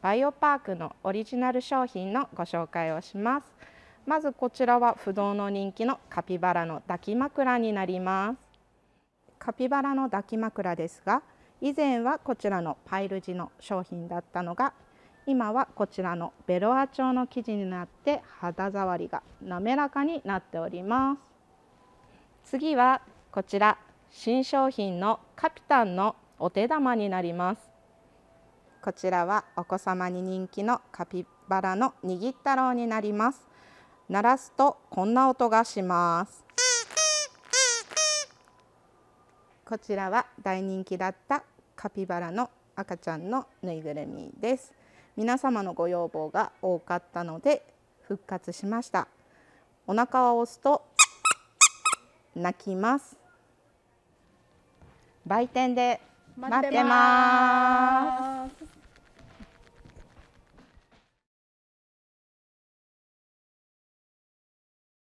バイオパークのオリジナル商品のご紹介をしますまずこちらは不動の人気のカピバラの抱き枕になりますカピバラの抱き枕ですが以前はこちらのパイル地の商品だったのが今はこちらのベロア調の生地になって肌触りが滑らかになっております次はこちら新商品のカピタンのお手玉になりますこちらはお子様に人気のカピバラの握ったろうになります鳴らすとこんな音がしますこちらは大人気だったカピバラの赤ちゃんのぬいぐるみです皆様のご要望が多かったので復活しましたお腹を押すと泣きます売店で待ってます